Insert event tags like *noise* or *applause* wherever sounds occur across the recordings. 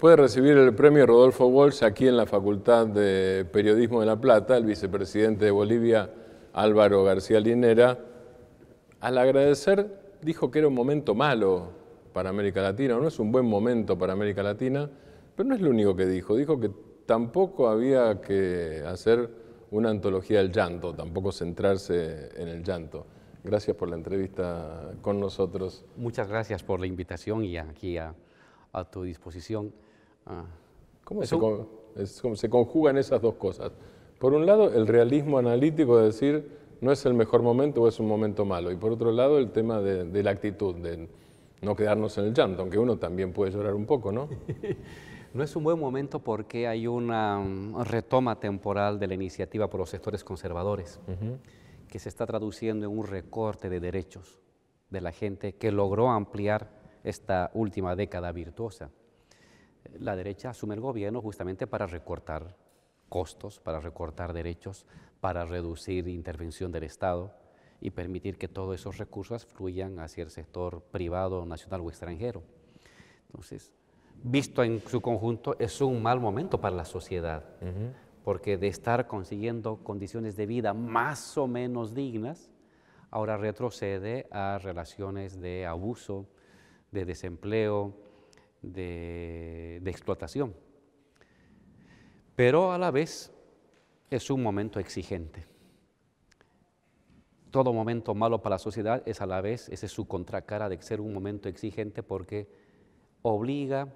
Después recibir el premio Rodolfo Walsh aquí en la Facultad de Periodismo de La Plata, el vicepresidente de Bolivia, Álvaro García Linera, al agradecer dijo que era un momento malo para América Latina, no es un buen momento para América Latina, pero no es lo único que dijo, dijo que tampoco había que hacer una antología del llanto, tampoco centrarse en el llanto. Gracias por la entrevista con nosotros. Muchas gracias por la invitación y aquí a, a tu disposición. Ah. ¿Cómo, se, conjugan esas dos cosas? Por un lado, el realismo analítico de decir no es el mejor momento o es un momento malo. Y por otro lado, el tema de, la actitud, de no quedarnos en el llanto, aunque uno también puede llorar un poco, ¿no? *laughs* No es un buen momento porque hay una mm, retoma temporal de la iniciativa por los sectores conservadores, que se está traduciendo en un recorte de derechos de la gente que logró ampliar esta última década virtuosa la derecha asume el gobierno justamente para recortar costos, para recortar derechos, para reducir intervención del Estado y permitir que todos esos recursos fluyan hacia el sector privado, nacional o extranjero. Entonces, visto en su conjunto, es un mal momento para la sociedad, porque de estar consiguiendo condiciones de vida más o menos dignas, ahora retrocede a relaciones de abuso, de desempleo, de, explotación. Pero a la vez es un momento exigente. Todo momento malo para la sociedad es a la vez, esa es su contracara de ser un momento exigente porque obliga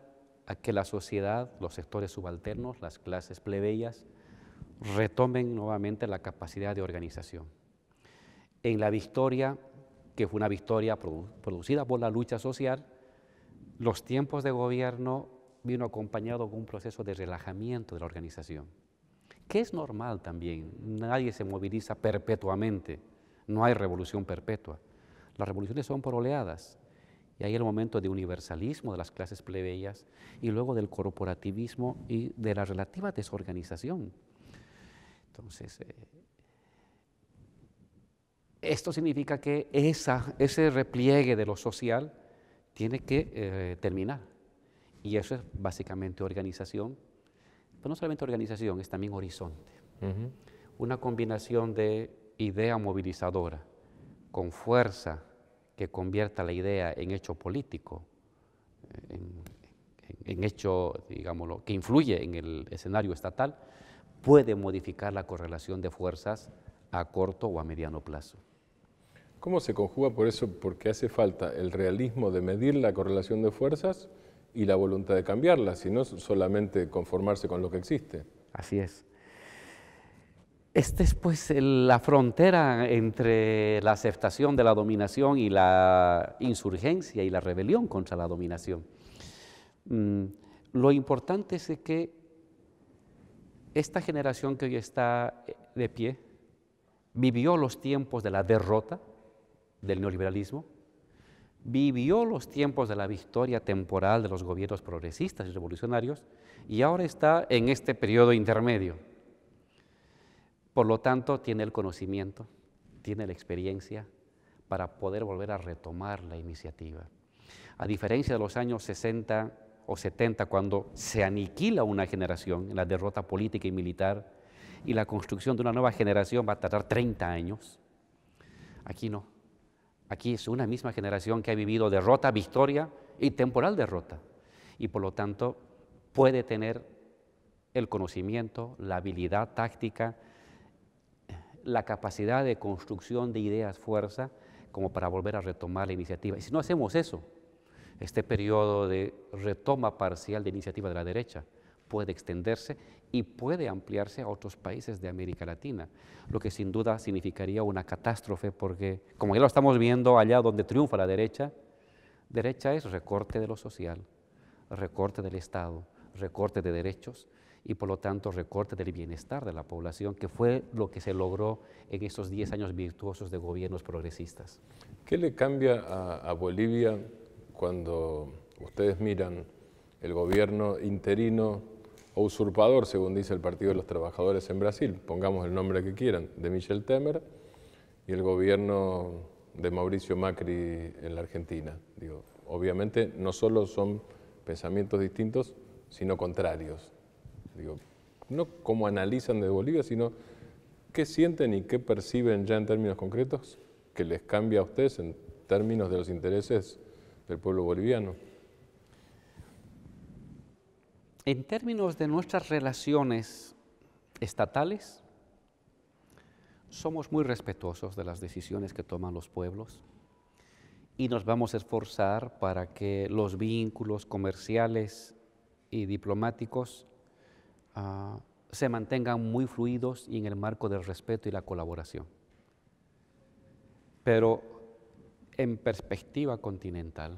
a que la sociedad, los sectores subalternos, las clases plebeyas, retomen nuevamente la capacidad de organización. En la victoria, que fue una victoria producida por la lucha social, los tiempos de gobierno vino acompañado con un proceso de relajamiento de la organización, que es normal también. Nadie se moviliza perpetuamente, no hay revolución perpetua. Las revoluciones son por oleadas. Y hay el momento de universalismo de las clases plebeyas y luego del corporativismo y de la relativa desorganización. Entonces, eh, esto significa que ese repliegue de lo social tiene que eh, terminar. Y eso es básicamente organización, pero pues no solamente organización, es también horizonte. Una combinación de idea movilizadora con fuerza que convierta la idea en hecho político, eh, en, en hecho, digámoslo, que influye en el escenario estatal, puede modificar la correlación de fuerzas a corto o a mediano plazo. ¿Cómo se conjuga por eso? Porque hace falta el realismo de medir la correlación de fuerzas y la voluntad de cambiarla, sino solamente conformarse con lo que existe. Así es. Esta es pues la frontera entre la aceptación de la dominación y la insurgencia y la rebelión contra la dominación. Mm, lo importante es que esta generación que hoy está eh, de pie vivió los tiempos de la derrota, del neoliberalismo, vivió los tiempos de la victoria temporal de los gobiernos progresistas y revolucionarios y ahora está en este periodo intermedio. Por lo tanto, tiene el conocimiento, tiene la experiencia para poder volver a retomar la iniciativa. A diferencia de los años 60 o 70, cuando se aniquila una generación en la derrota política y militar y la construcción de una nueva generación va a tardar 30 años, aquí no Aquí es una misma generación que ha vivido derrota, victoria y temporal derrota. Y por lo tanto puede tener el conocimiento, la habilidad táctica, la capacidad de construcción de ideas, fuerza, como para volver a retomar la iniciativa. Y si no hacemos eso, este periodo de retoma parcial de iniciativa de la derecha puede extenderse y puede ampliarse a otros países de América Latina, lo que sin duda significaría una catástrofe porque, como ya lo estamos viendo allá donde triunfa la derecha, derecha es recorte de lo social, recorte del Estado, recorte de derechos y por lo tanto recorte del bienestar de la población, que fue lo que se logró en esos 10 años virtuosos de gobiernos progresistas. ¿Qué le cambia a, a Bolivia cuando ustedes miran el gobierno interino o usurpador, según dice el Partido de los Trabajadores en Brasil, pongamos el nombre que quieran, de Michel Temer y el gobierno de Mauricio Macri en la Argentina. Digo, obviamente no solo son pensamientos distintos, sino contrarios. Digo, no como analizan de Bolivia, sino qué sienten y qué perciben ya en términos concretos que les cambia a ustedes en términos de los intereses del pueblo boliviano en términos de nuestras relaciones estatales, somos muy respetuosos de las decisiones que toman los pueblos y nos vamos a esforzar para que los vínculos comerciales y diplomáticos ah, se mantengan muy fluidos y en el marco del respeto y la colaboración. Pero en perspectiva continental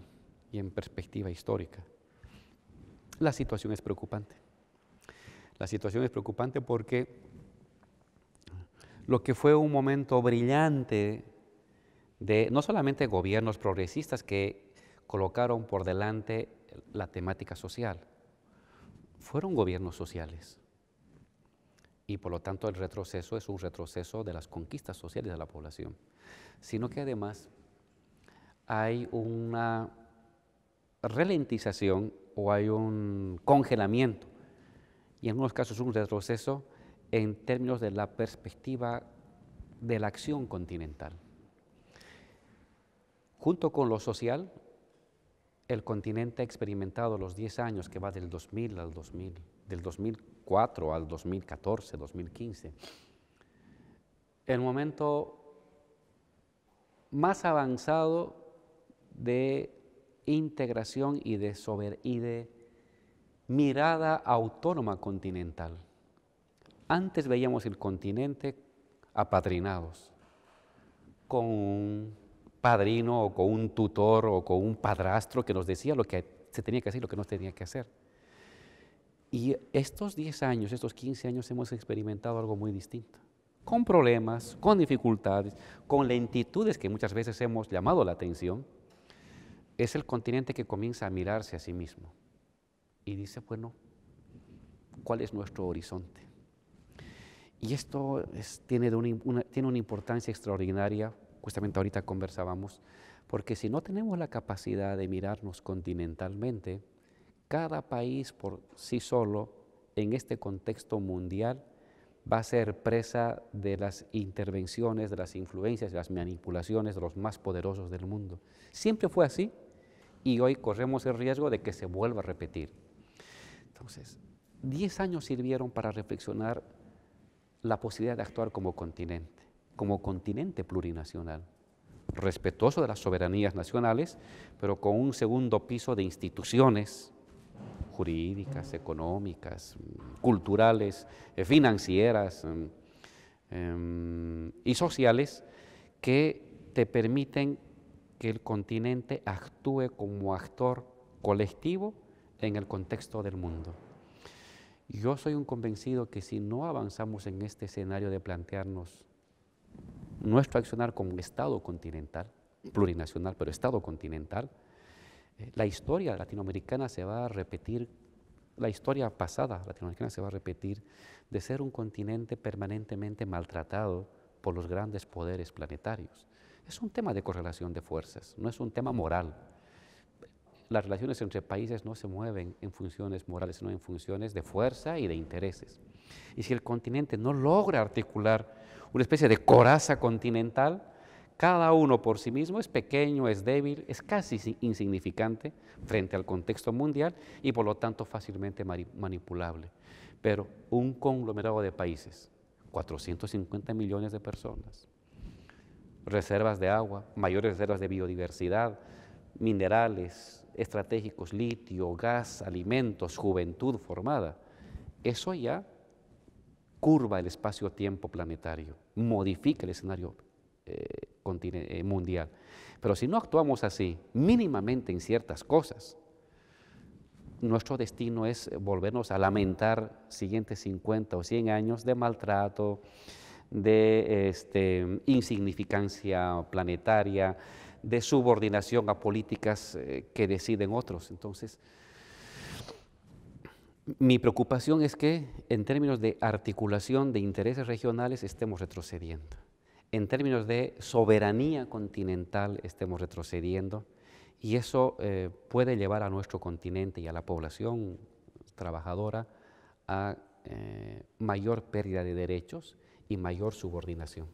y en perspectiva histórica, la situación es preocupante. La situación es preocupante porque lo que fue un momento brillante de no solamente gobiernos progresistas que colocaron por delante la temática social, fueron gobiernos sociales. Y por lo tanto el retroceso es un retroceso de las conquistas sociales de la población, sino que además hay una ralentización o hay un congelamiento y en algunos casos un retroceso en términos de la perspectiva de la acción continental. Junto con lo social, el continente ha experimentado los 10 años que va del 2000 al 2000, del 2004 al 2014, 2015, el momento más avanzado de integración y de, mirada autónoma continental. Antes veíamos el continente apadrinados, con un padrino o con un tutor o con un padrastro que nos decía lo que se tenía que hacer y lo que no se tenía que hacer. Y estos 10 años, estos 15 años hemos experimentado algo muy distinto, con problemas, con dificultades, con lentitudes que muchas veces hemos llamado la atención, es el continente que comienza a mirarse a sí mismo y dice, bueno, ¿cuál es nuestro horizonte? Y esto tiene, tiene una importancia extraordinaria, justamente ahorita conversábamos, porque si no tenemos la capacidad de mirarnos continentalmente, cada país por sí solo, en este contexto mundial, va a ser presa de las intervenciones, de las influencias, de las manipulaciones de los más poderosos del mundo. Siempre fue así, y hoy corremos el riesgo de que se vuelva a repetir. Entonces, 10 años sirvieron para reflexionar la posibilidad de actuar como continente, como continente plurinacional, respetuoso de las soberanías nacionales, pero con un segundo piso de instituciones jurídicas, económicas, culturales, eh, financieras mm, em, y sociales que te permiten que el continente actúe como actor colectivo en el contexto del mundo. Yo soy un convencido que si no avanzamos en este escenario de plantearnos nuestro accionar como un Estado continental, plurinacional, pero Estado continental, eh, la historia latinoamericana se va a repetir, la historia pasada latinoamericana se va a repetir de ser un continente permanentemente maltratado por los grandes poderes planetarios. Es un tema de correlación de fuerzas, no es un tema moral. Las relaciones entre países no se mueven en funciones morales, sino en funciones de fuerza y de intereses. Y si el continente no logra articular una especie de coraza continental, cada uno por sí mismo es pequeño, es débil, es casi insignificante frente al contexto mundial y por lo tanto fácilmente manipulable. Pero un conglomerado de países, 450 millones de personas, reservas de agua, mayores reservas de biodiversidad, minerales estratégicos, litio, gas, alimentos, juventud formada. Eso ya curva el espacio-tiempo planetario, modifica el escenario eh, eh, mundial. Pero si no actuamos así, mínimamente en ciertas cosas, nuestro destino es volvernos a lamentar siguientes 50 o 100 años de maltrato, de este, insignificancia planetaria, de subordinación a políticas eh, que deciden otros. Entonces, mi preocupación es que en términos de articulación de intereses regionales estemos retrocediendo, en términos de soberanía continental estemos retrocediendo y eso eh, puede llevar a nuestro continente y a la población trabajadora a eh, mayor pérdida de derechos y mayor subordinación.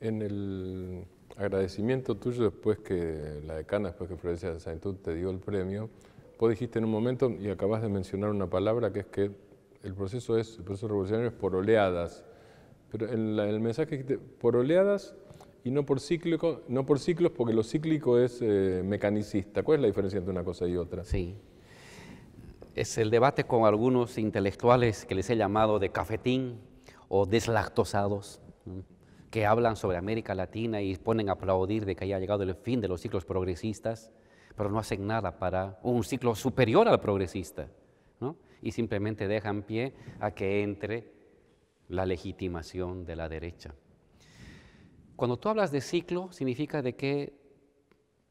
En el agradecimiento tuyo después que la decana, después que Florencia de Sanitud te dio el premio, vos dijiste en un momento y acabas de mencionar una palabra que es que el proceso es el proceso revolucionario es por oleadas, pero en el mensaje dijiste por oleadas y no por cíclico, no por ciclos porque lo cíclico es eh, mecanicista. ¿Cuál es la diferencia entre una cosa y otra? Sí. Es el debate con algunos intelectuales que les he llamado de cafetín o deslactosados, que hablan sobre América Latina y ponen a aplaudir de que haya llegado el fin de los ciclos progresistas, pero no hacen nada para un ciclo superior al progresista, y simplemente dejan pie a que entre la legitimación de la derecha. Cuando tú hablas de ciclo, significa de que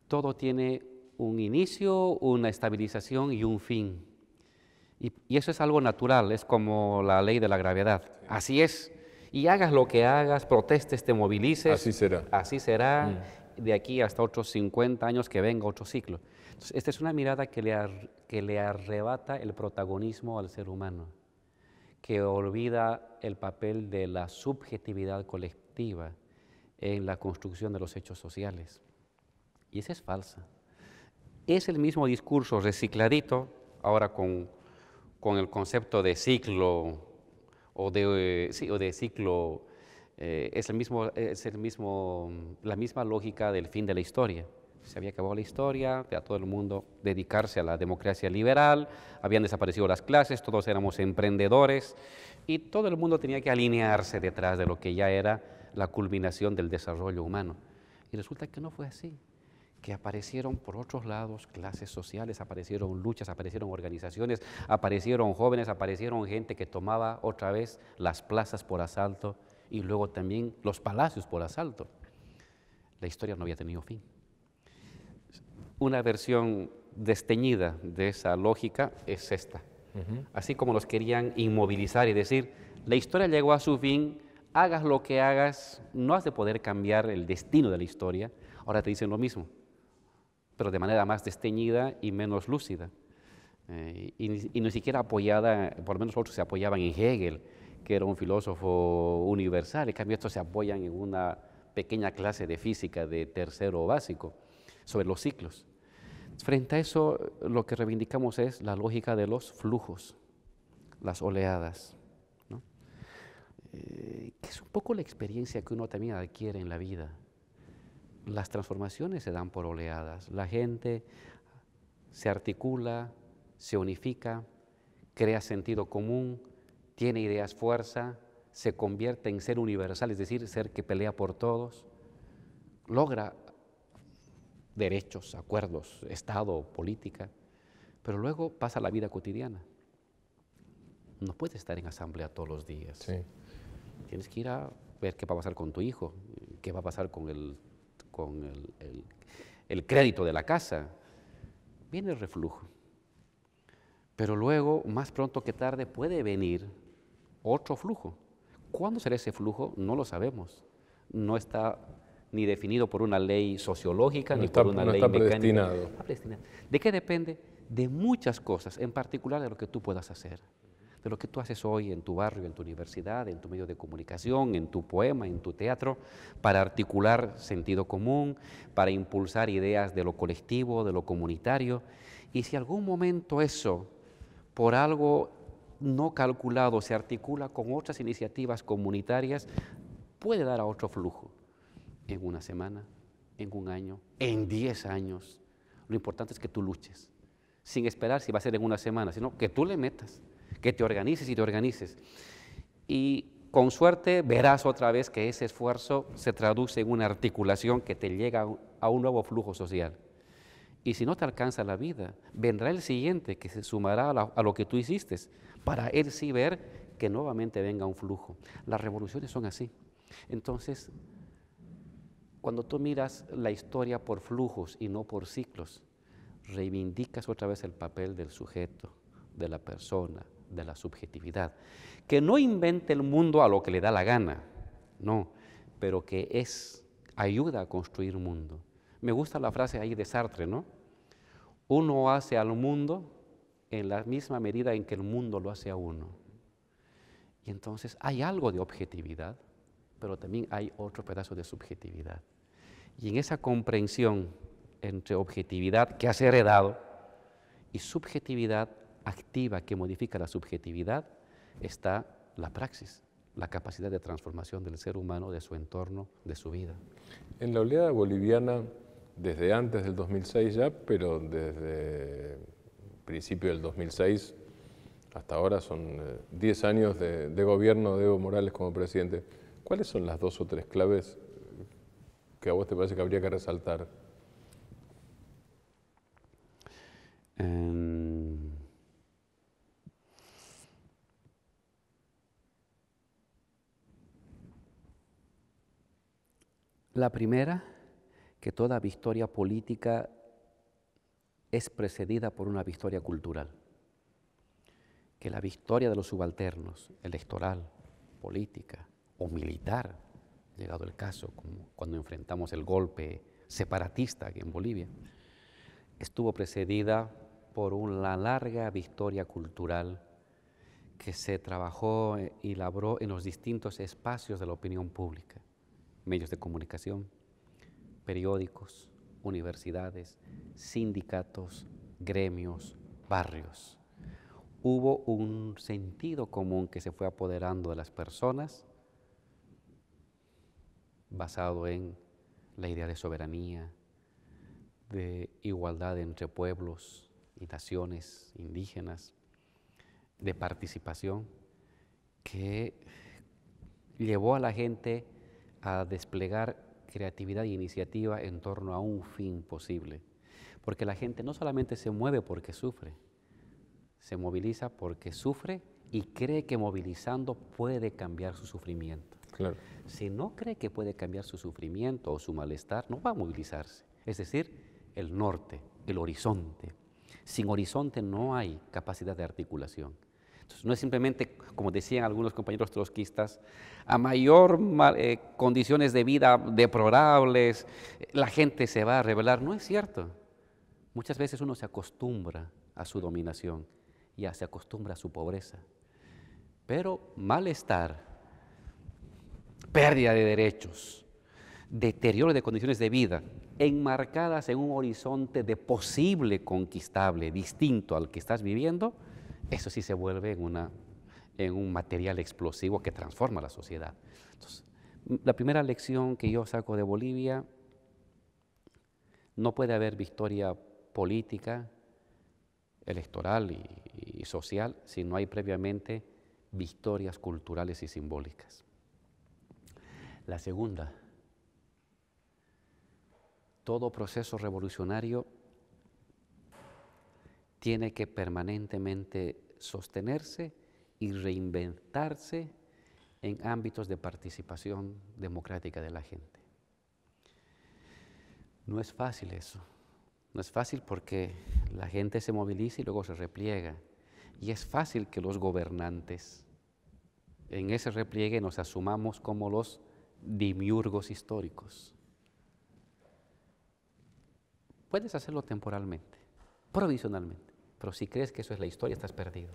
todo tiene un inicio, una estabilización y un fin. Y, eso es algo natural, es como la ley de la gravedad. Así es. Y hagas lo que hagas, protestes, te movilices. Así será. Así será mm. de aquí hasta otros 50 años que venga otro ciclo. Entonces, esta es una mirada que le, que le arrebata el protagonismo al ser humano, que olvida el papel de la subjetividad colectiva en la construcción de los hechos sociales. Y esa es falsa. Es el mismo discurso recicladito, ahora con con el concepto de ciclo o de, eh, ciclo, eh, es, el mismo, es el mismo, la misma lógica del fin de la historia. Se había acabado la historia, a todo el mundo dedicarse a la democracia liberal, habían desaparecido las clases, todos éramos emprendedores y todo el mundo tenía que alinearse detrás de lo que ya era la culminación del desarrollo humano. Y resulta que no fue así que aparecieron por otros lados, clases sociales, aparecieron luchas, aparecieron organizaciones, aparecieron jóvenes, aparecieron gente que tomaba otra vez las plazas por asalto y luego también los palacios por asalto. La historia no había tenido fin. Una versión desteñida de esa lógica es esta. Así como los querían inmovilizar y decir, la historia llegó a su fin, hagas lo que hagas, no has de poder cambiar el destino de la historia, ahora te dicen lo mismo pero de manera más desteñida y menos lúcida. Eh, y, ni siquiera apoyada, por lo menos otros se apoyaban en Hegel, que era un filósofo universal, en cambio estos se apoyan en una pequeña clase de física de tercero básico sobre los ciclos. Frente a eso, lo que reivindicamos es la lógica de los flujos, las oleadas, ¿no? Eh, que es un poco la experiencia que uno también adquiere en la vida las transformaciones se dan por oleadas. La gente se articula, se unifica, crea sentido común, tiene ideas fuerza, se convierte en ser universal, es decir, ser que pelea por todos, logra derechos, acuerdos, Estado, política, pero luego pasa la vida cotidiana. No puedes estar en asamblea todos los días. Tienes que ir a ver qué va a pasar con tu hijo, qué va a pasar con el con el, crédito de la casa, viene el reflujo. Pero luego, más pronto que tarde, puede venir otro flujo. ¿Cuándo será ese flujo? No lo sabemos. No está ni definido por una ley sociológica, ni por una no ley está mecánica. ¿De qué depende? De muchas cosas, en particular de lo que tú puedas hacer de lo que tú haces hoy en tu barrio, en tu universidad, en tu medio de comunicación, en tu poema, en tu teatro, para articular sentido común, para impulsar ideas de lo colectivo, de lo comunitario. Y si algún momento eso, por algo no calculado, se articula con otras iniciativas comunitarias, puede dar a otro flujo en una semana, en un año, en diez años. Lo importante es que tú luches, sin esperar si va a ser en una semana, sino que tú le metas que te organices y te organices. Y con suerte verás otra vez que ese esfuerzo se traduce en una articulación que te llega a un nuevo flujo social. Y si no te alcanza la vida, vendrá el siguiente que se sumará a, a lo que tú hiciste, para él sí ver que nuevamente venga un flujo. Las revoluciones son así. Entonces, cuando tú miras la historia por flujos y no por ciclos, reivindicas otra vez el papel del sujeto, de la persona, de la subjetividad. Que no invente el mundo a lo que le da la gana, no, pero que es, ayuda a construir un mundo. Me gusta la frase ahí de Sartre, ¿no? Uno hace al mundo en la misma medida en que el mundo lo hace a uno. Y entonces hay algo de objetividad, pero también hay otro pedazo de subjetividad. Y en esa comprensión entre objetividad que has heredado y subjetividad activa que modifica la subjetividad está la praxis, la capacidad de transformación del ser humano, de su entorno, de su vida. En la oleada boliviana, desde antes del 2006 ya, pero desde principio del 2006 hasta ahora son 10 eh, años de, gobierno de Evo Morales como presidente. ¿Cuáles son las dos o tres claves que a vos te parece que habría que resaltar? La primera, que toda victoria política es precedida por una victoria cultural, que la victoria de los subalternos, electoral, política o militar, llegado el caso, como cuando enfrentamos el golpe separatista aquí en Bolivia, estuvo precedida por una larga victoria cultural que se trabajó eh, y labró en los distintos espacios de la opinión pública medios de comunicación, periódicos, universidades, sindicatos, gremios, barrios. Hubo un sentido común que se fue apoderando de las personas basado en la idea de soberanía, de igualdad entre pueblos y naciones indígenas, de participación, que llevó a la gente a desplegar creatividad e iniciativa en torno a un fin posible. Porque la gente no solamente se mueve porque sufre, se moviliza porque sufre y cree que movilizando puede cambiar su sufrimiento. Claro. Si no cree que puede cambiar su sufrimiento o su malestar, no va a movilizarse. Es decir, el norte, el horizonte. Sin horizonte no hay capacidad de articulación no es simplemente, como decían algunos compañeros trotskistas, a mayor eh, condiciones de vida deplorables, la gente se va a rebelar. No es cierto. Muchas veces uno se acostumbra a su dominación, y se acostumbra a su pobreza. Pero malestar, pérdida de derechos, deterioro de condiciones de vida, enmarcadas en un horizonte de posible conquistable, distinto al que estás viviendo, eso sí se vuelve en, un material explosivo que transforma la sociedad. la primera lección que yo saco de Bolivia, no puede haber victoria política, electoral y, y social si no hay previamente victorias culturales y simbólicas. La segunda, todo proceso revolucionario tiene que permanentemente sostenerse y reinventarse en ámbitos de participación democrática de la gente. No es fácil eso. No es fácil porque la gente se moviliza y luego se repliega. Y es fácil que los gobernantes en ese repliegue nos asumamos como los dimiurgos históricos. Puedes hacerlo temporalmente, provisionalmente. Pero si crees que eso es la historia, estás perdido.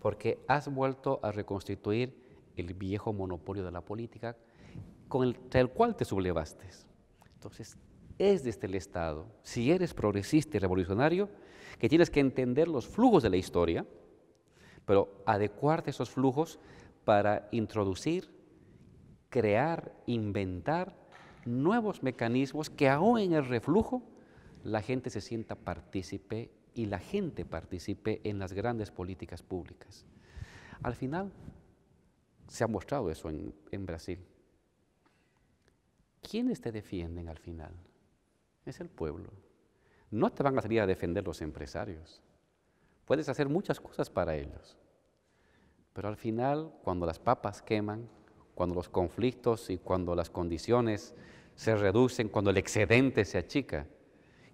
Porque has vuelto a reconstituir el viejo monopolio de la política con el, cual te sublevaste. Entonces, es desde el este Estado, si eres progresista y revolucionario, que tienes que entender los flujos de la historia, pero adecuarte esos flujos para introducir, crear, inventar nuevos mecanismos que aún en el reflujo la gente se sienta partícipe y la gente participe en las grandes políticas públicas. Al final, se ha mostrado eso en, Brasil. ¿Quiénes te defienden al final? Es el pueblo. No te van a salir a defender los empresarios. Puedes hacer muchas cosas para ellos. Pero al final, cuando las papas queman, cuando los conflictos y cuando las condiciones se reducen, cuando el excedente se achica,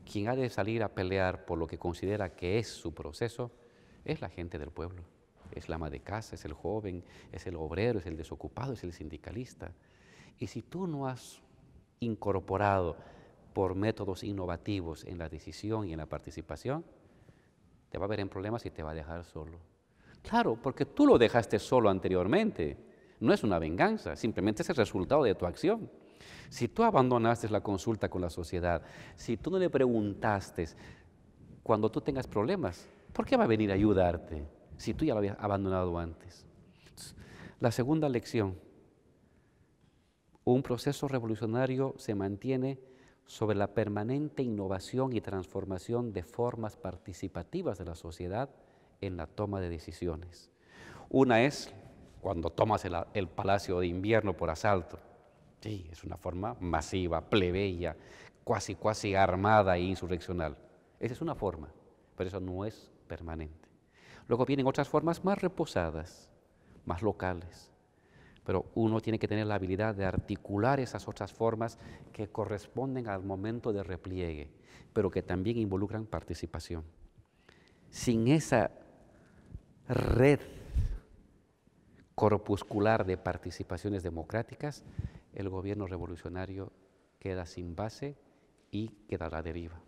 quien ha de salir a pelear por lo que considera que es su proceso es la gente del pueblo, es la ama de casa, es el joven, es el obrero, es el desocupado, es el sindicalista. Y si tú no has incorporado por métodos innovativos en la decisión y en la participación, te va a ver en problemas y te va a dejar solo. Claro, porque tú lo dejaste solo anteriormente. No es una venganza, simplemente es el resultado de tu acción. Si tú abandonaste la consulta con la sociedad, si tú no le preguntaste cuando tú tengas problemas, ¿por qué va a venir a ayudarte si tú ya lo habías abandonado antes? La segunda lección, un proceso revolucionario se mantiene sobre la permanente innovación y transformación de formas participativas de la sociedad en la toma de decisiones. Una es cuando tomas el, el palacio de invierno por asalto, Sí, es una forma masiva, plebeya, casi, casi armada e insurreccional. Esa es una forma, pero eso no es permanente. Luego vienen otras formas más reposadas, más locales, pero uno tiene que tener la habilidad de articular esas otras formas que corresponden al momento de repliegue, pero que también involucran participación. Sin esa red corpuscular de participaciones democráticas, el gobierno revolucionario queda sin base y queda a la deriva.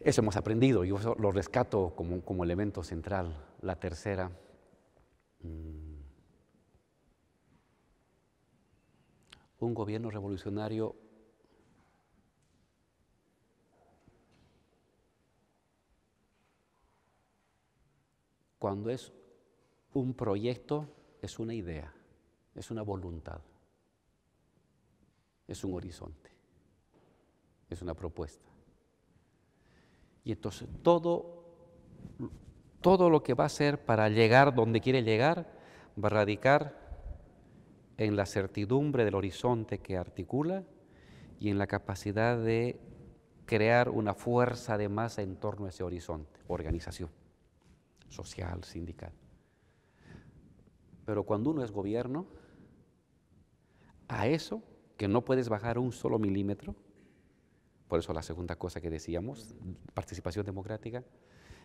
Eso hemos aprendido, y lo rescato como, elemento central. La tercera, mm, un gobierno revolucionario cuando es un proyecto, es una idea es una voluntad, es un horizonte, es una propuesta. Y entonces todo, todo lo que va a hacer para llegar donde quiere llegar va a radicar en la certidumbre del horizonte que articula y en la capacidad de crear una fuerza de masa en torno a ese horizonte, organización social, sindical. Pero cuando uno es gobierno, a eso que no puedes bajar un solo milímetro, por eso la segunda cosa que decíamos, participación democrática,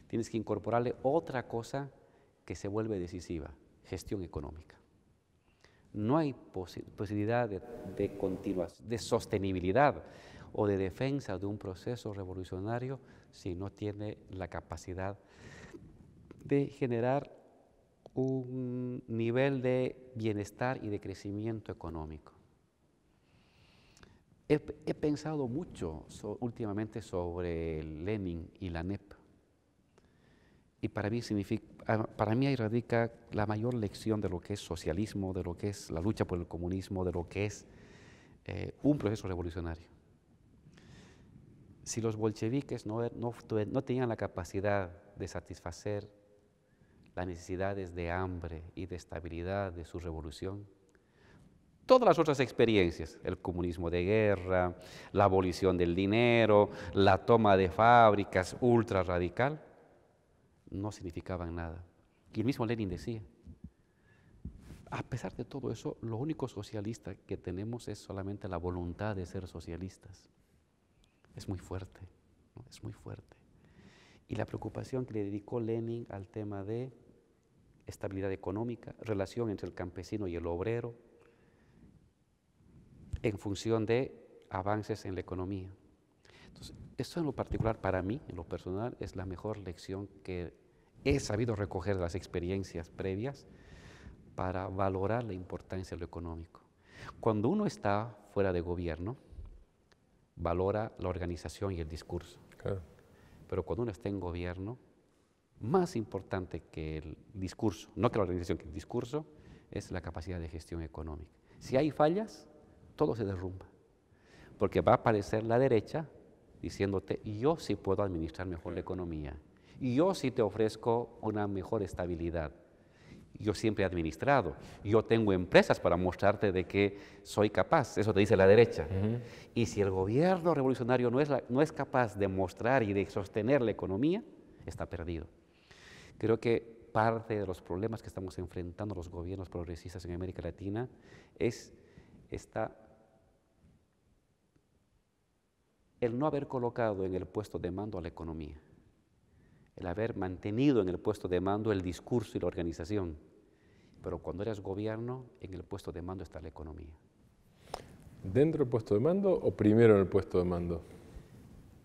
tienes que incorporarle otra cosa que se vuelve decisiva, gestión económica. No hay posibilidad de, de, de sostenibilidad o de defensa de un proceso revolucionario si no tiene la capacidad de generar un nivel de bienestar y de crecimiento económico. He, pensado mucho últimamente sobre Lenin y la NEP. Y para mí, significa, ah, para mí ahí radica la mayor lección de lo que es socialismo, de lo que es la lucha por el comunismo, de lo que es eh, un proceso revolucionario. Si los bolcheviques no, no, no tenían la capacidad de satisfacer las necesidades de hambre y de estabilidad de su revolución. Todas las otras experiencias, el comunismo de guerra, la abolición del dinero, la toma de fábricas ultra radical, no significaban nada. Y el mismo Lenin decía, a pesar de todo eso, lo único socialista que tenemos es solamente la voluntad de ser socialistas. Es muy fuerte, es muy fuerte. Y la preocupación que le dedicó Lenin al tema de estabilidad económica, relación entre el campesino y el obrero, en función de avances en la economía. Entonces, esto en lo particular para mí, en lo personal, es la mejor lección que he sabido recoger de las experiencias previas para valorar la importancia de lo económico. Cuando uno está fuera de gobierno, valora la organización y el discurso. Pero cuando uno está en gobierno, más importante que el discurso, no que la organización, que el discurso, es la capacidad de gestión económica. Si hay fallas, todo se derrumba, porque va a aparecer la derecha diciéndote, yo sí puedo administrar mejor la economía, yo sí te ofrezco una mejor estabilidad, yo siempre he administrado, yo tengo empresas para mostrarte de que soy capaz, eso te dice la derecha. Y si el gobierno revolucionario no es capaz de mostrar y de sostener la economía, está perdido. Creo que parte de los problemas que estamos enfrentando los gobiernos progresistas en América Latina es esta, el no haber colocado en el puesto de mando a la economía, el haber mantenido en el puesto de mando el discurso y la organización, pero cuando eres gobierno, en el puesto de mando está la economía. ¿Dentro del puesto de mando o primero en el puesto de mando?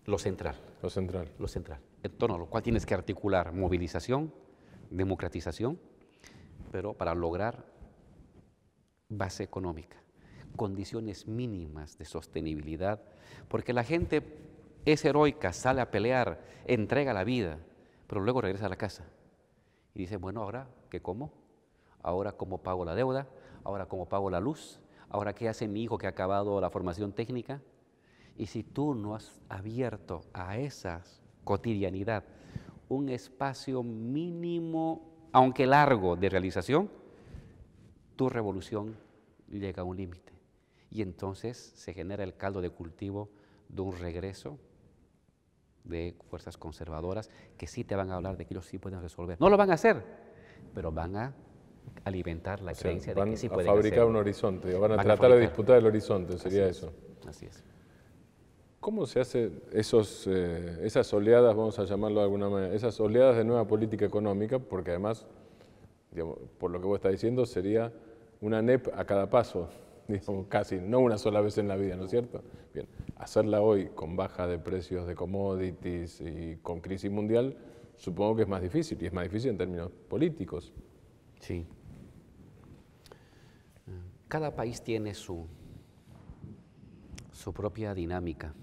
Lo central. Lo central. Lo central en torno a lo cual tienes que articular movilización, democratización, pero para lograr base económica, condiciones mínimas de sostenibilidad, porque la gente es heroica, sale a pelear, entrega la vida, pero luego regresa a la casa y dice, bueno, ahora, ¿qué como? Ahora, ¿cómo pago la deuda? Ahora, ¿cómo pago la luz? Ahora, ¿qué hace mi hijo que ha acabado la formación técnica? Y si tú no has abierto a esas cotidianidad, un espacio mínimo, aunque largo, de realización, tu revolución llega a un límite. Y entonces se genera el caldo de cultivo de un regreso de fuerzas conservadoras que sí te van a hablar de que ellos sí pueden resolver. No lo van a hacer, pero van a alimentar la creencia de que sí pueden hacer. Van a fabricar un horizonte, van a tratar de disputar el horizonte, sería eso. Así es. ¿Cómo se hace esos, eh, esas oleadas, vamos a llamarlo de alguna manera, esas oleadas de nueva política económica? Porque además, por lo que vos estás diciendo, sería una NEP a cada paso, *laughs* digamos, casi, no una sola vez en la vida, ¿no es cierto? Bien, hacerla hoy con baja de precios de commodities y con crisis mundial, supongo que es más difícil, y es más difícil en términos políticos. Sí. Cada país tiene su, su propia dinámica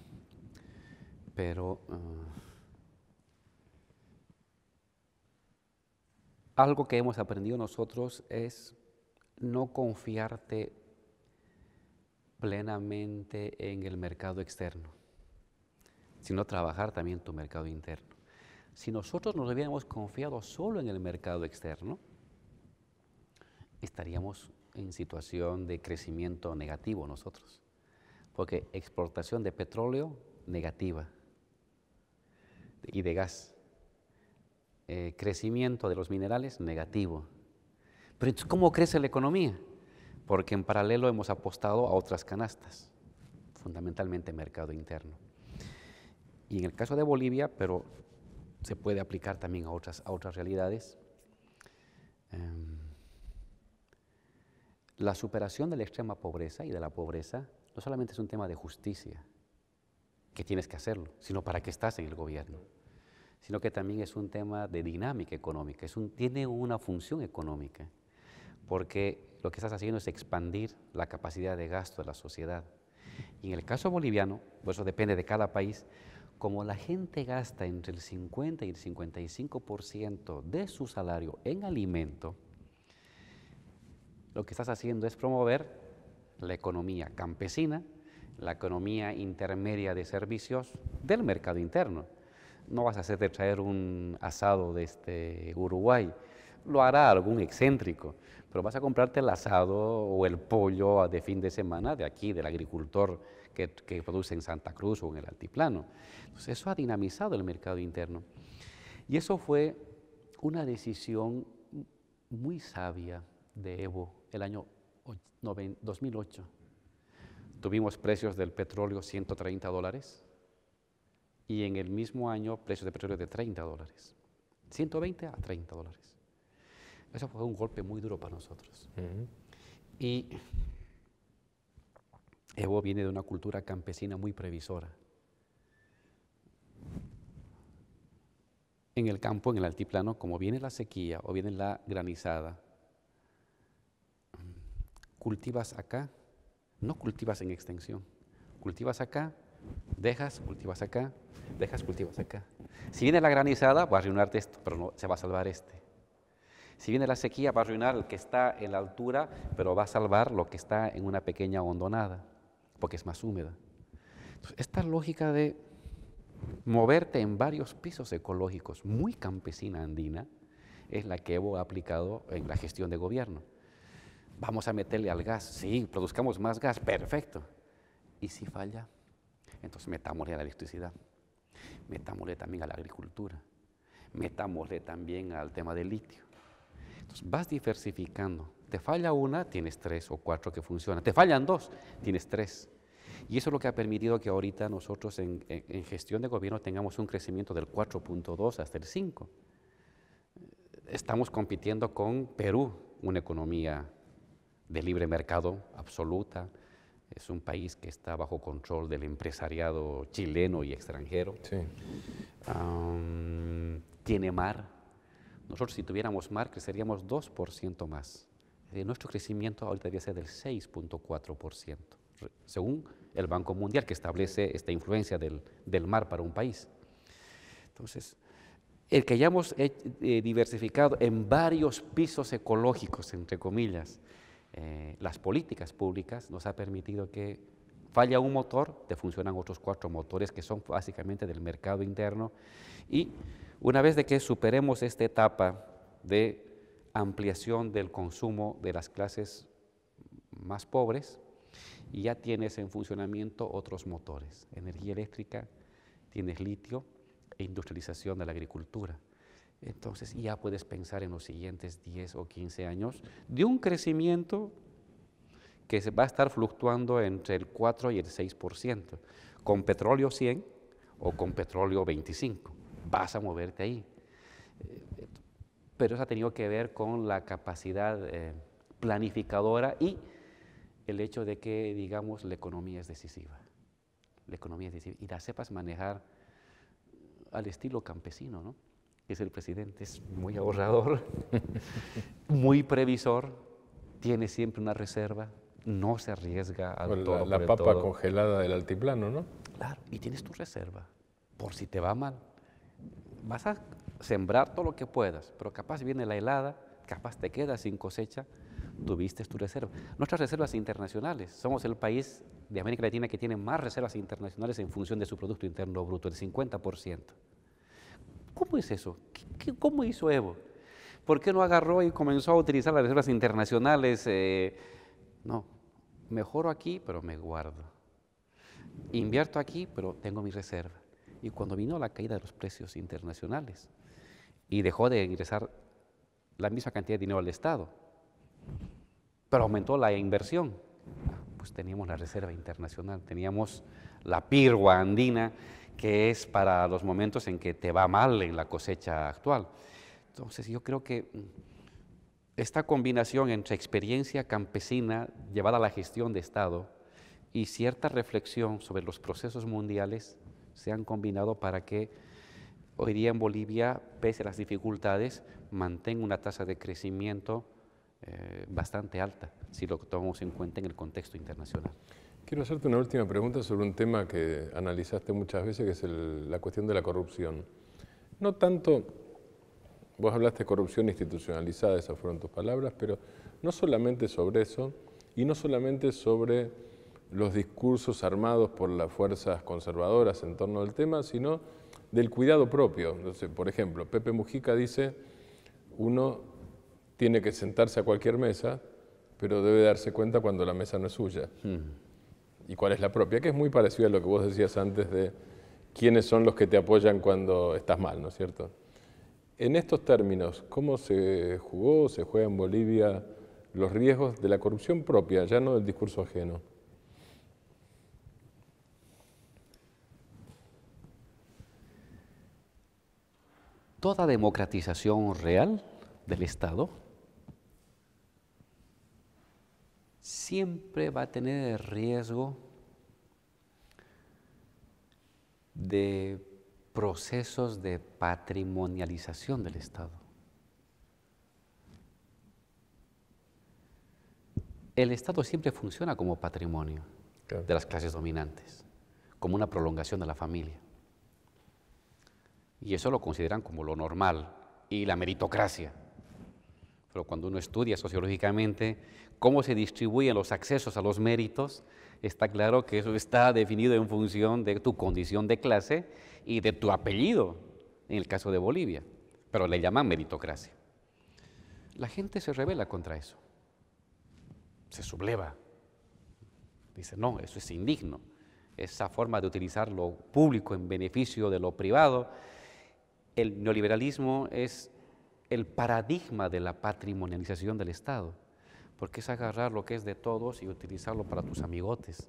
pero ah, algo que hemos aprendido nosotros es no confiarte plenamente en el mercado externo, sino trabajar también tu mercado interno. Si nosotros nos hubiéramos confiado solo en el mercado externo, estaríamos en situación de crecimiento negativo nosotros, porque exportación de petróleo negativa, y de gas. Eh, crecimiento de los minerales negativo. Pero ¿cómo crece la economía? Porque en paralelo hemos apostado a otras canastas, fundamentalmente mercado interno. Y en el caso de Bolivia, pero se puede aplicar también a otras, a otras realidades, em, la superación de la extrema pobreza y de la pobreza no solamente es un tema de justicia, que tienes que hacerlo, sino para que estás en el gobierno, sino que también es un tema de dinámica económica, es un, tiene una función económica, porque lo que estás haciendo es expandir la capacidad de gasto de la sociedad. Y en el caso boliviano, pues eso depende de cada país, como la gente gasta entre el 50 y el 55% de su salario en alimento, lo que estás haciendo es promover la economía campesina la economía intermedia de servicios del mercado interno. No vas a hacer de traer un asado este Uruguay, lo hará algún excéntrico, pero vas a comprarte el asado o el pollo de fin de semana de aquí, del agricultor que, que produce en Santa Cruz o en el Altiplano. Entonces eso ha dinamizado el mercado interno. Y eso fue una decisión muy sabia de Evo el año 2008 tuvimos precios del petróleo 130 dólares y en el mismo año precios de petróleo de 30 dólares. 120 a 30 dólares. Eso fue un golpe muy duro para nosotros. Y Evo viene de una cultura campesina muy previsora. En el campo, en el altiplano, como viene la sequía o viene la granizada, cultivas acá no cultivas en extensión. Cultivas acá, dejas, cultivas acá, dejas, cultivas acá. Si viene la granizada, va a arruinar esto, pero no, se va a salvar este. Si viene la sequía, va a arruinar el que está en la altura, pero va a salvar lo que está en una pequeña hondonada, porque es más húmeda. Entonces, esta lógica de moverte en varios pisos ecológicos, muy campesina andina, es la que Evo ha aplicado en la gestión de gobierno vamos a meterle al gas. Sí, produzcamos más gas, perfecto. Y si falla, entonces metámosle a la electricidad, metámosle también a la agricultura, metámosle también al tema del litio. Entonces vas diversificando. Te falla una, tienes tres o cuatro que funcionan. Te fallan dos, tienes tres. Y eso es lo que ha permitido que ahorita nosotros en, gestión de gobierno tengamos un crecimiento del 4.2 hasta el 5. Estamos compitiendo con Perú, una economía de libre mercado absoluta. Es un país que está bajo control del empresariado chileno y extranjero. tiene mar. Nosotros si tuviéramos mar creceríamos 2% más. nuestro crecimiento ahorita debería ser del 6.4%, según el Banco Mundial que establece esta influencia del, mar para un país. Entonces, el que hayamos eh, eh, diversificado en varios pisos ecológicos, entre comillas, eh, las políticas públicas nos ha permitido que falla un motor, te funcionan otros cuatro motores que son básicamente del mercado interno. Y una vez de que superemos esta etapa de ampliación del consumo de las clases más pobres, ya tienes en funcionamiento otros motores, energía eléctrica, tienes litio e industrialización de la agricultura entonces ya puedes pensar en los siguientes 10 o 15 años de un crecimiento que va a estar fluctuando entre el 4 y el 6%, con petróleo 100 o con petróleo 25. Vas a moverte ahí. Pero eso ha tenido que ver con la capacidad eh, planificadora y el hecho de que, digamos, la economía es decisiva. La economía es decisiva. Y la sepas manejar al estilo campesino, ¿no? es el presidente, es muy ahorrador, *laughs* muy previsor, tiene siempre una reserva, no se arriesga a todo. La, papa congelada del altiplano, ¿no? Claro, y tienes tu reserva, por si te va mal. Vas a sembrar todo lo que puedas, pero capaz viene la helada, capaz te quedas sin cosecha, tuviste tu reserva. Nuestras reservas internacionales, somos el país de América Latina que tiene más reservas internacionales en función de su Producto Interno Bruto, el 50%. ¿Cómo es eso? cómo hizo Evo? ¿Por qué no agarró y comenzó a utilizar las reservas internacionales? Eh, no, mejoro aquí, pero me guardo. Invierto aquí, pero tengo mi reserva. Y cuando vino la caída de los precios internacionales y dejó de ingresar la misma cantidad de dinero al Estado, pero aumentó la inversión, pues teníamos la reserva internacional, teníamos la pirgua andina que es para los momentos en que te va mal en la cosecha actual. Entonces yo creo que mm, esta combinación entre experiencia campesina llevada a la gestión de Estado y cierta reflexión sobre los procesos mundiales se han combinado para que hoy día en Bolivia, pese a las dificultades, mantenga una tasa de crecimiento eh, bastante alta, si lo tomamos en cuenta en el contexto internacional. Quiero hacerte una última pregunta sobre un tema que analizaste muchas veces, que es la cuestión de la corrupción. No tanto, vos hablaste de corrupción institucionalizada, esas fueron tus palabras, pero no solamente sobre eso y no solamente sobre los discursos armados por las fuerzas conservadoras en torno al tema, sino del cuidado propio. por ejemplo, Pepe Mujica dice, uno tiene que sentarse a cualquier mesa, pero debe darse cuenta cuando la mesa no es suya. Hmm y cuál es la propia, que es muy parecida a lo que vos decías antes de quiénes son los que te apoyan cuando estás mal, ¿no es cierto? En estos términos, ¿cómo se jugó, se juega en Bolivia los riesgos de la corrupción propia, ya no del discurso ajeno? Toda democratización real del Estado siempre va a tener riesgo de procesos de patrimonialización del Estado. El Estado siempre funciona como patrimonio de las clases dominantes, como una prolongación de la familia. Y eso lo consideran como lo normal y la meritocracia. Pero cuando uno estudia sociológicamente, cómo se distribuyen los accesos a los méritos, está claro que eso está definido en función de tu condición de clase y de tu apellido, en el caso de Bolivia, pero le llaman meritocracia. La gente se rebela contra eso, se subleva, dice, no, eso es indigno, esa forma de utilizar lo público en beneficio de lo privado. El neoliberalismo es el paradigma de la patrimonialización del Estado porque es agarrar lo que es de todos y utilizarlo para tus amigotes.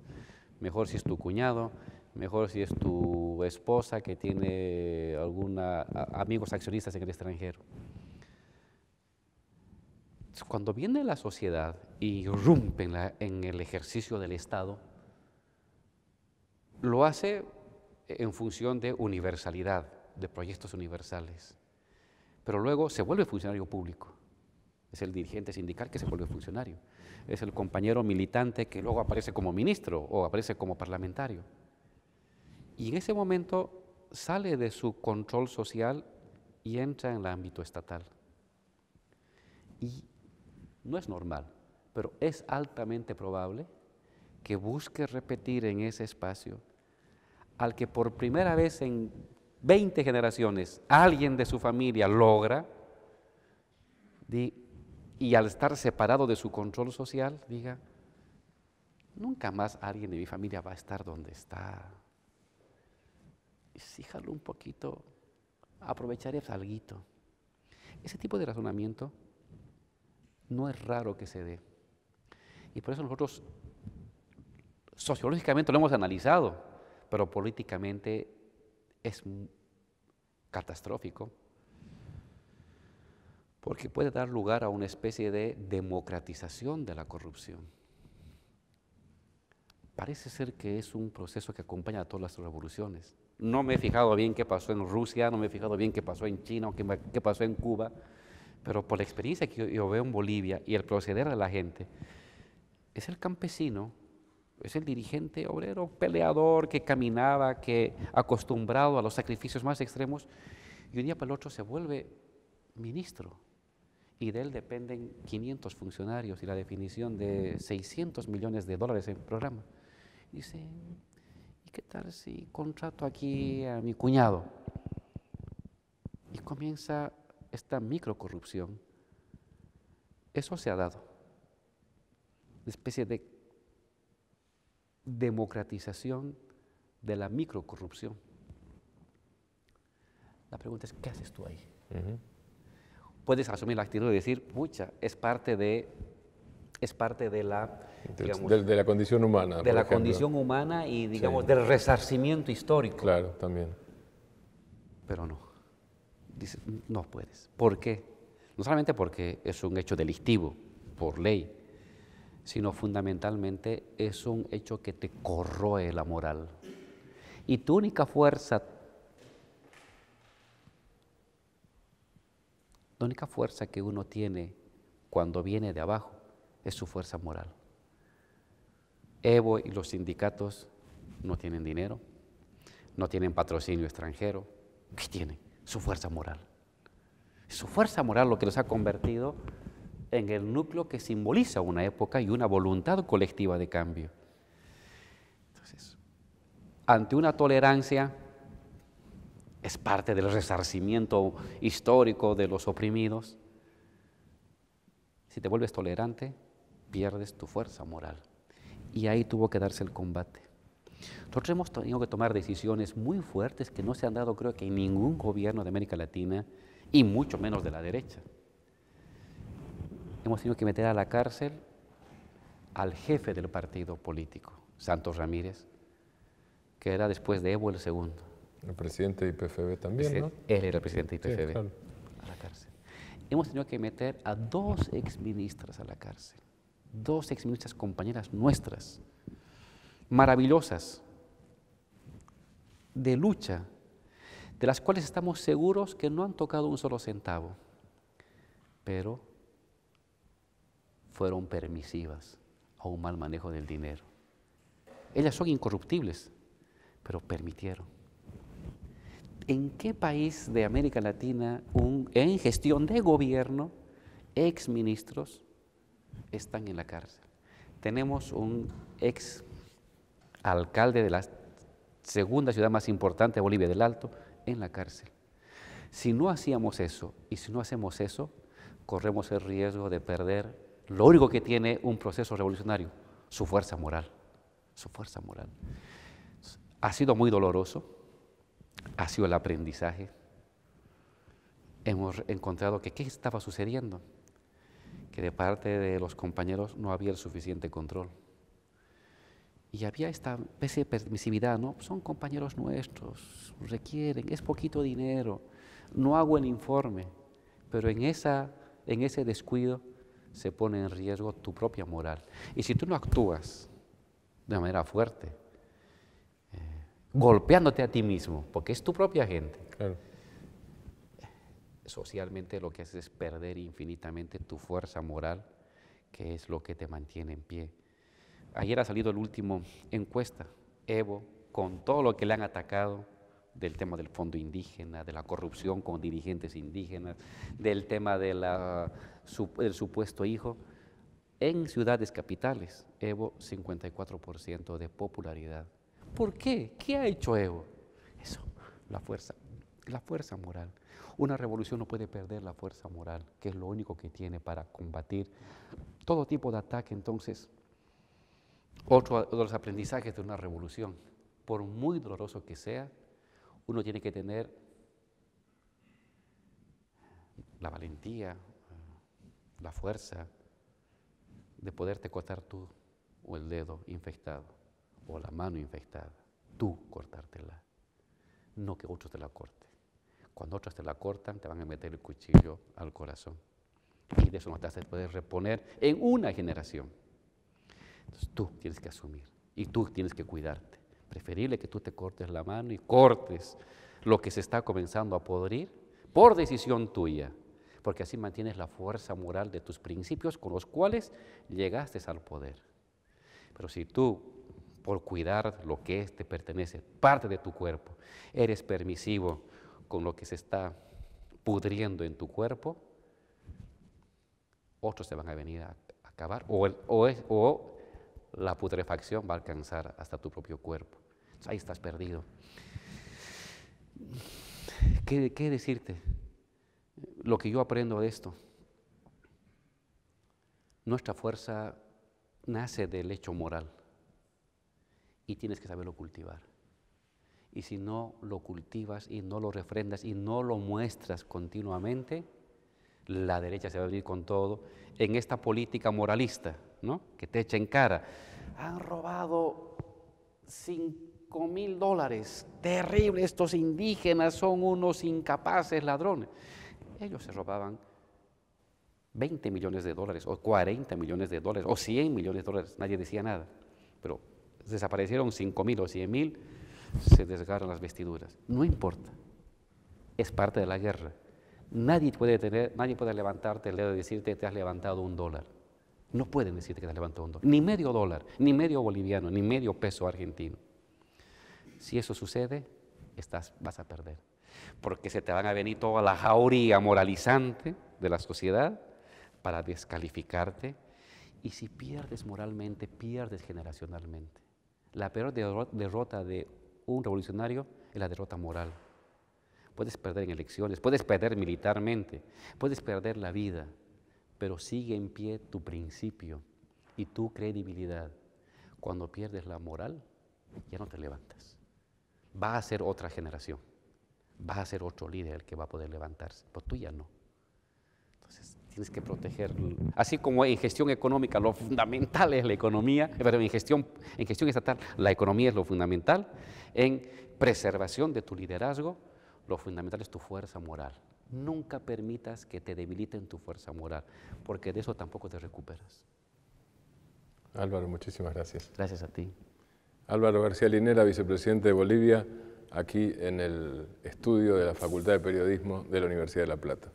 Mejor si es tu cuñado, mejor si es tu esposa que tiene alguna, amigos accionistas en el extranjero. Cuando viene la sociedad y irrumpe en el ejercicio del Estado, lo hace en función de universalidad, de proyectos universales. Pero luego se vuelve funcionario público es el dirigente sindical que se vuelve funcionario, es el compañero militante que luego aparece como ministro o aparece como parlamentario. Y en ese momento sale de su control social y entra en el ámbito estatal. Y no es normal, pero es altamente probable que busque repetir en ese espacio al que por primera vez en 20 generaciones alguien de su familia logra, y al estar separado de su control social, diga, nunca más alguien de mi familia va a estar donde está. Y un poquito, aprovecharé salguito. Ese tipo de razonamiento no es raro que se dé. Y por eso nosotros sociológicamente lo hemos analizado, pero políticamente es catastrófico porque puede dar lugar a una especie de democratización de la corrupción. Parece ser que es un proceso que acompaña a todas las revoluciones. No me he fijado bien qué pasó en Rusia, no me he fijado bien qué pasó en China o qué, pasó en Cuba, pero por la experiencia que yo, veo en Bolivia y el proceder de la gente, es el campesino es el dirigente obrero, peleador, que caminaba, que acostumbrado a los sacrificios más extremos, y un día para el otro se vuelve ministro y de él dependen 500 funcionarios y la definición de 600 millones de dólares en programa. Dice, ¿y qué tal si contrato aquí a mi cuñado? Y comienza esta microcorrupción. Eso se ha dado. Una especie de democratización de la microcorrupción. La pregunta es, ¿qué haces tú ahí? Uh puedes asumir la actitud y decir, pucha, es parte de, es parte de la... de, la condición humana. De la condición humana y, digamos, del resarcimiento histórico. Claro, también. Pero no. no puedes. ¿Por qué? No solamente porque es un hecho delictivo, por ley, sino fundamentalmente es un hecho que te corroe la moral. Y tu única fuerza La única fuerza que uno tiene cuando viene de abajo es su fuerza moral. Evo y los sindicatos no tienen dinero, no tienen patrocinio extranjero. ¿Qué tienen? Su fuerza moral. Su fuerza moral lo que los ha convertido en el núcleo que simboliza una época y una voluntad colectiva de cambio. Entonces, ante una tolerancia es parte del resarcimiento histórico de los oprimidos. Si te vuelves tolerante, pierdes tu fuerza moral. Y ahí tuvo que darse el combate. Nosotros hemos tenido que tomar decisiones muy fuertes que no se han dado, creo que, en ningún gobierno de América Latina y mucho menos de la derecha. Hemos tenido que meter a la cárcel al jefe del partido político, Santos Ramírez, que era después de Evo el segundo. El presidente de IPFB también, ¿no? Él era el presidente de IPFB. A la cárcel. Hemos tenido que meter a dos exministras a la cárcel. Dos exministras compañeras nuestras, maravillosas, de lucha, de las cuales estamos seguros que no han tocado un solo centavo, pero fueron permisivas a un mal manejo del dinero. Ellas son incorruptibles, pero permitieron. ¿en qué país de América Latina en gestión de gobierno ex ministros están en la cárcel? Tenemos un ex alcalde de la segunda ciudad más importante de Bolivia, del Alto, en la cárcel. Si no hacíamos eso y si no hacemos eso, corremos el riesgo de perder lo único que tiene un proceso revolucionario, su fuerza moral, su fuerza moral. Ha sido muy doloroso, ha sido el aprendizaje. Hemos encontrado que qué estaba sucediendo, que de parte de los compañeros no había el suficiente control. Y había esta especie de permisividad, ¿no? Son compañeros nuestros, requieren, es poquito dinero, no hago el informe, pero en, esa, en ese descuido se pone en riesgo tu propia moral. Y si tú no actúas de manera fuerte, golpeándote a ti mismo, porque es tu propia gente. Socialmente lo que haces es perder infinitamente tu fuerza moral, que es lo que te mantiene en pie. Ayer ha salido el último encuesta, Evo, con todo lo que le han atacado del tema del fondo indígena, de la corrupción con dirigentes indígenas, del tema del supuesto hijo. En ciudades capitales, Evo 54% de popularidad ¿Por qué? ¿Qué ha hecho Evo? Eso, la fuerza, la fuerza moral. Una revolución no puede perder la fuerza moral, que es lo único que tiene para combatir todo tipo de ataque. Entonces, otro de los aprendizajes de una revolución, por muy doloroso que sea, uno tiene que tener la valentía, la fuerza de poderte cortar tú o el dedo infectado o la mano infectada, tú cortártela, no que otros te la corten. Cuando otros te la cortan, te van a meter el cuchillo al corazón. Y de eso no te vas poder reponer en una generación. Entonces tú tienes que asumir y tú tienes que cuidarte. Preferible que tú te cortes la mano y cortes lo que se está comenzando a podrir por decisión tuya, porque así mantienes la fuerza moral de tus principios con los cuales llegaste al poder. Pero si tú por cuidar lo que te pertenece, parte de tu cuerpo. Eres permisivo con lo que se está pudriendo en tu cuerpo, otros se van a venir a acabar o, o, o la putrefacción va a alcanzar hasta tu propio cuerpo. ahí estás perdido. ¿Qué decirte? Lo que yo aprendo de esto, nuestra fuerza nace del hecho moral y tienes que saberlo cultivar. Y si no lo cultivas y no lo refrendas y no lo muestras continuamente, la derecha se va a venir con todo en esta política moralista, ¿no? Que te echa en cara. Han robado 5 mil dólares, terrible, estos indígenas son unos incapaces ladrones. Ellos se robaban 20 millones de dólares, o 40 millones de dólares, o 100 millones de dólares, nadie decía nada. Pero desaparecieron 5.000 o 100.000, se desgarran las vestiduras. No importa, es parte de la guerra. Nadie puede, tener, nadie puede levantarte el dedo y decirte que te has levantado un dólar. No pueden decirte que te has levantado un dólar, ni medio dólar, ni medio boliviano, ni medio peso argentino. Si eso sucede, estás, vas a perder. Porque se te van a venir toda la jauría moralizante de la sociedad para descalificarte. Y si pierdes moralmente, pierdes generacionalmente. La peor derrota de un revolucionario es la derrota moral. Puedes perder en elecciones, puedes perder militarmente, puedes perder la vida, pero sigue en pie tu principio y tu credibilidad. Cuando pierdes la moral, ya no te levantas. Va a ser otra generación, va a ser otro líder el que va a poder levantarse, pero tú ya no tienes que proteger. Así como en gestión económica lo fundamental es la economía, eh, pero en gestión, en gestión estatal la economía es lo fundamental, en preservación de tu liderazgo lo fundamental es tu fuerza moral. Nunca permitas que te debiliten tu fuerza moral, porque de eso tampoco te recuperas. Álvaro, muchísimas gracias. Gracias a ti. Álvaro García Linera, vicepresidente de Bolivia, aquí en el estudio de la Facultad de Periodismo de la Universidad de La Plata.